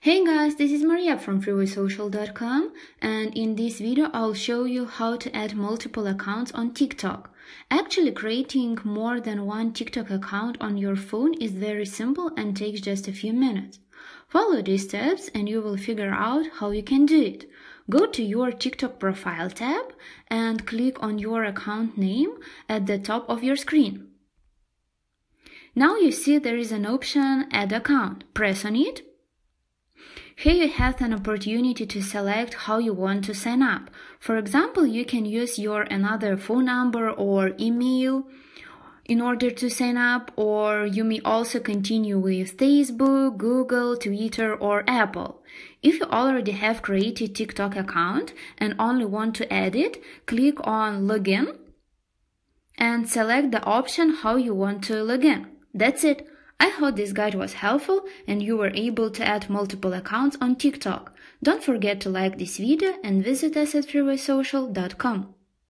Hey guys, this is Maria from freewaysocial.com and in this video I'll show you how to add multiple accounts on TikTok. Actually creating more than one TikTok account on your phone is very simple and takes just a few minutes. Follow these steps and you will figure out how you can do it. Go to your TikTok profile tab and click on your account name at the top of your screen. Now you see there is an option add account. Press on it here you have an opportunity to select how you want to sign up. For example, you can use your another phone number or email in order to sign up or you may also continue with Facebook, Google, Twitter or Apple. If you already have created TikTok account and only want to add it, click on login and select the option how you want to login. That's it. I hope this guide was helpful and you were able to add multiple accounts on TikTok. Don't forget to like this video and visit us at freewaysocial.com.